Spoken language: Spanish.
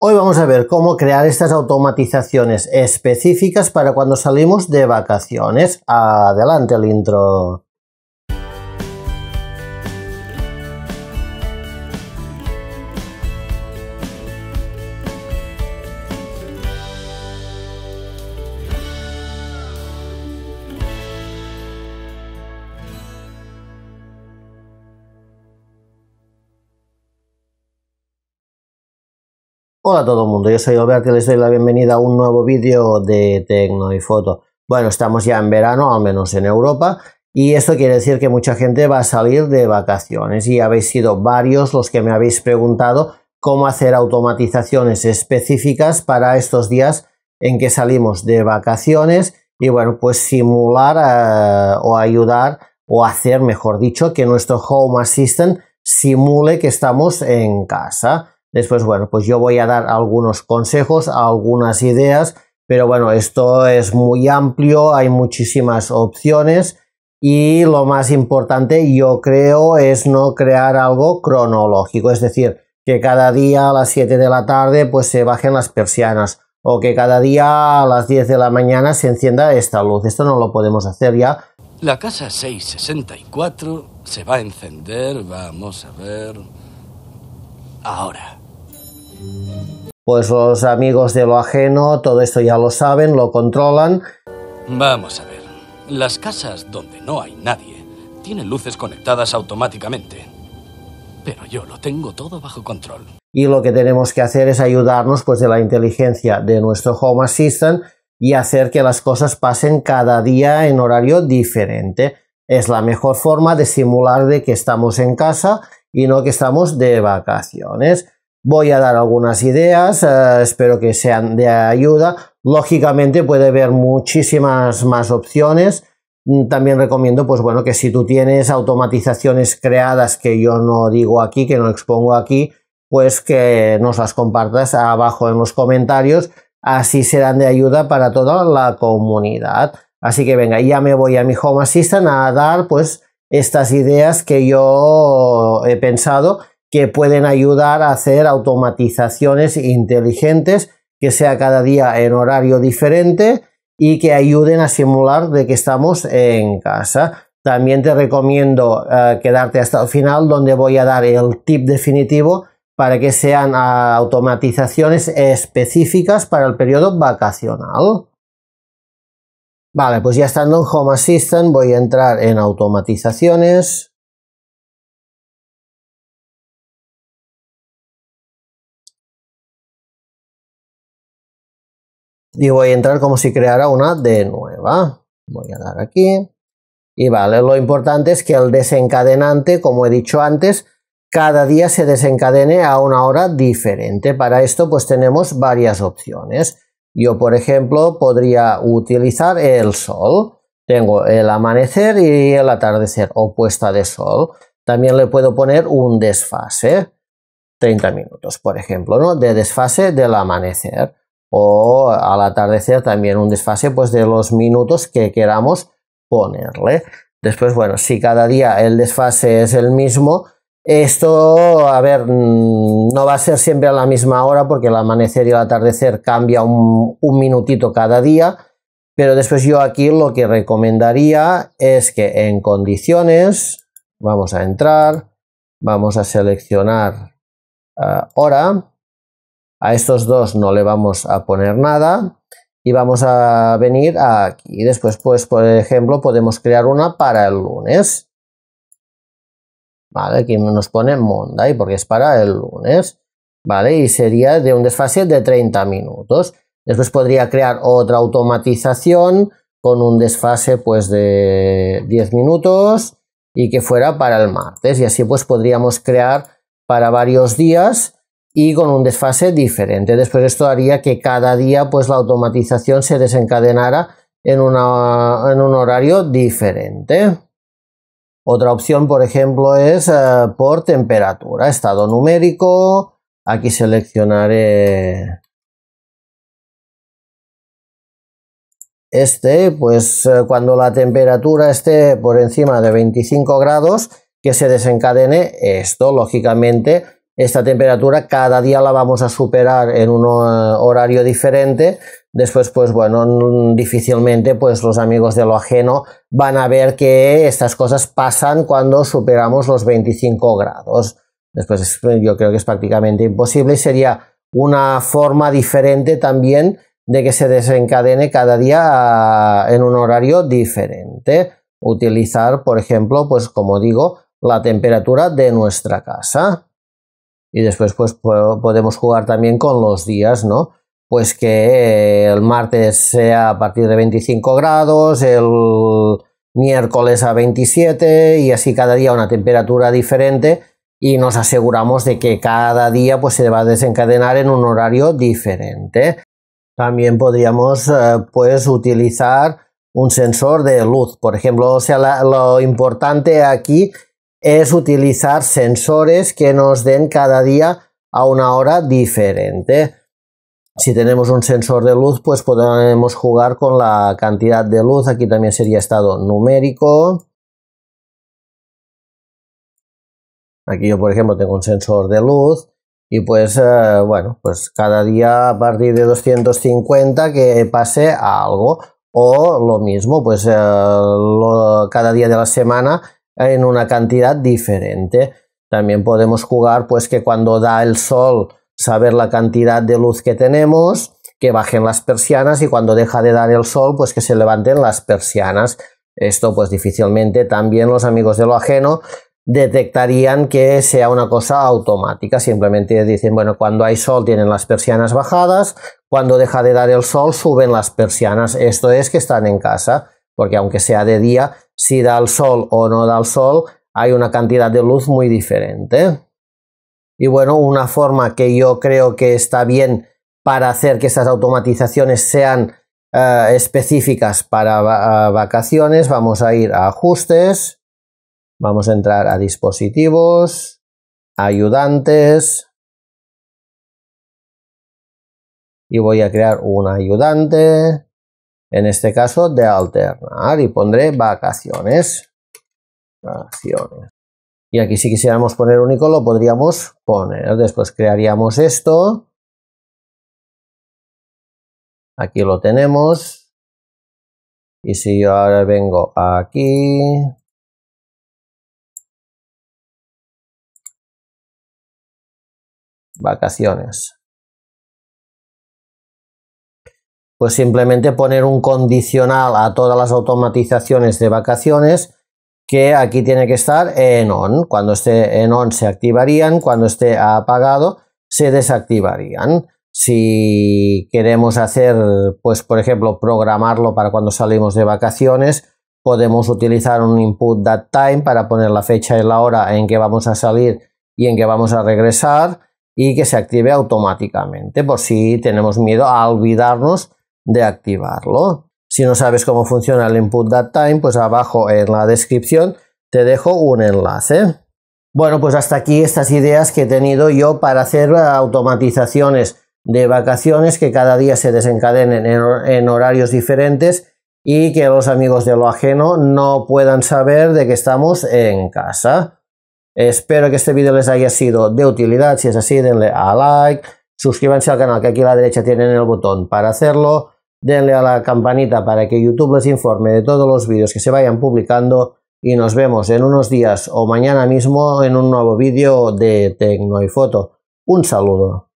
Hoy vamos a ver cómo crear estas automatizaciones específicas para cuando salimos de vacaciones. Adelante el intro. Hola a todo el mundo, yo soy Alberto y les doy la bienvenida a un nuevo vídeo de Tecno y Foto. Bueno, estamos ya en verano, al menos en Europa, y esto quiere decir que mucha gente va a salir de vacaciones y habéis sido varios los que me habéis preguntado cómo hacer automatizaciones específicas para estos días en que salimos de vacaciones y bueno, pues simular eh, o ayudar o hacer, mejor dicho, que nuestro Home Assistant simule que estamos en casa. Después, bueno, pues yo voy a dar algunos consejos, algunas ideas, pero bueno, esto es muy amplio, hay muchísimas opciones y lo más importante yo creo es no crear algo cronológico, es decir, que cada día a las 7 de la tarde pues se bajen las persianas o que cada día a las 10 de la mañana se encienda esta luz. Esto no lo podemos hacer ya. La casa 664 se va a encender, vamos a ver, ahora. Pues los amigos de lo ajeno todo esto ya lo saben, lo controlan. Vamos a ver, las casas donde no hay nadie tienen luces conectadas automáticamente. Pero yo lo tengo todo bajo control. Y lo que tenemos que hacer es ayudarnos pues de la inteligencia de nuestro Home Assistant y hacer que las cosas pasen cada día en horario diferente. Es la mejor forma de simular de que estamos en casa y no que estamos de vacaciones. Voy a dar algunas ideas, eh, espero que sean de ayuda. Lógicamente puede haber muchísimas más opciones. Mm, también recomiendo, pues bueno, que si tú tienes automatizaciones creadas que yo no digo aquí, que no expongo aquí, pues que nos las compartas abajo en los comentarios. Así serán de ayuda para toda la comunidad. Así que venga, ya me voy a mi Home Assistant a dar pues estas ideas que yo he pensado que pueden ayudar a hacer automatizaciones inteligentes que sea cada día en horario diferente y que ayuden a simular de que estamos en casa. También te recomiendo eh, quedarte hasta el final donde voy a dar el tip definitivo para que sean ah, automatizaciones específicas para el periodo vacacional. Vale, pues ya estando en Home Assistant voy a entrar en automatizaciones. y voy a entrar como si creara una de nueva. Voy a dar aquí. Y vale, lo importante es que el desencadenante, como he dicho antes, cada día se desencadene a una hora diferente. Para esto pues tenemos varias opciones. Yo, por ejemplo, podría utilizar el sol. Tengo el amanecer y el atardecer o puesta de sol. También le puedo poner un desfase, 30 minutos, por ejemplo, ¿no? de desfase del amanecer o al atardecer también un desfase pues de los minutos que queramos ponerle. Después, bueno, si cada día el desfase es el mismo, esto, a ver, mm, no va a ser siempre a la misma hora porque el amanecer y el atardecer cambia un, minutito cada día, pero después yo aquí lo que recomendaría es que en condiciones, vamos a entrar, vamos a seleccionar ah, hora, a estos dos no le vamos a poner nada y vamos a venir aquí. Y después, pues, por ejemplo, podemos crear una para el lunes. Vale, aquí nos pone Monday porque es para el lunes. Vale, y sería de un desfase de 30 minutos. Después podría crear otra automatización con un desfase pues de 10 minutos y que fuera para el martes. Y así pues podríamos crear para varios días y con un desfase diferente. Después esto haría que cada día pues la automatización se desencadenara en, en un horario diferente. Otra opción, por ejemplo, es eh, por temperatura, estado numérico. Aquí seleccionaré este, pues eh, cuando la temperatura esté por encima de 25 grados, que se desencadene esto. Lógicamente, esta temperatura cada día la vamos a superar en un eh, horario diferente. Después, pues bueno, difícilmente pues los amigos de lo ajeno van a ver que estas cosas pasan cuando superamos los 25 grados. Después yo creo que es prácticamente imposible y sería una forma diferente también de que se desencadene cada día ah, en un horario diferente. Utilizar, por ejemplo, pues como digo, la temperatura de nuestra casa. Y después pues podemos jugar también con los días, ¿no? Pues que el martes sea a partir de 25 grados, el miércoles a 27 y así cada día una temperatura diferente y nos aseguramos de que cada día pues se va a desencadenar en un horario diferente. También podríamos eh, pues utilizar un sensor de luz, por ejemplo, o sea, lo importante aquí es utilizar sensores que nos den cada día a una hora diferente. Si tenemos un sensor de luz, pues podemos jugar con la cantidad de luz. Aquí también sería estado numérico. Aquí yo, por ejemplo, tengo un sensor de luz y pues, eh, bueno, pues cada día a partir de 250 que pase algo. O lo mismo, pues eh, cada día de la semana en una cantidad diferente. También podemos jugar pues que cuando da el sol saber la cantidad de luz que tenemos, que bajen las persianas y cuando deja de dar el sol pues que se levanten las persianas. Esto pues difícilmente también los amigos de lo ajeno detectarían que sea una cosa automática. Simplemente dicen, bueno, cuando hay sol tienen las persianas bajadas, cuando deja de dar el sol suben las persianas. Esto es que están en casa, porque aunque sea de día, si da el sol o no da el sol, hay una cantidad de luz muy diferente. Y bueno, una forma que yo creo que está bien para hacer que estas automatizaciones sean eh, específicas para vacaciones, vamos a ir a ajustes, vamos a entrar a dispositivos, ayudantes, y voy a crear un ayudante en este caso de alternar y pondré vacaciones. Y aquí si quisiéramos poner único, lo podríamos poner. Después crearíamos esto. Aquí lo tenemos. Y si yo ahora vengo aquí, vacaciones. pues simplemente poner un condicional a todas las automatizaciones de vacaciones que aquí tiene que estar en on. Cuando esté en on se activarían, cuando esté apagado se desactivarían. Si queremos hacer, pues por ejemplo, programarlo para cuando salimos de vacaciones, podemos utilizar un input that time para poner la fecha y la hora en que vamos a salir y en que vamos a regresar y que se active automáticamente por si tenemos miedo a olvidarnos de activarlo. Si no sabes cómo funciona el input time, pues abajo en la descripción te dejo un enlace. Bueno, pues hasta aquí estas ideas que he tenido yo para hacer automatizaciones de vacaciones que cada día se desencadenen en, horarios diferentes y que los amigos de lo ajeno no puedan saber de que estamos en casa. Espero que este vídeo les haya sido de utilidad. Si es así, denle a like, suscríbanse al canal que aquí a la derecha tienen el botón para hacerlo denle a la campanita para que YouTube les informe de todos los vídeos que se vayan publicando y nos vemos en unos días o mañana mismo en un nuevo vídeo de Tecno y Foto. Un saludo.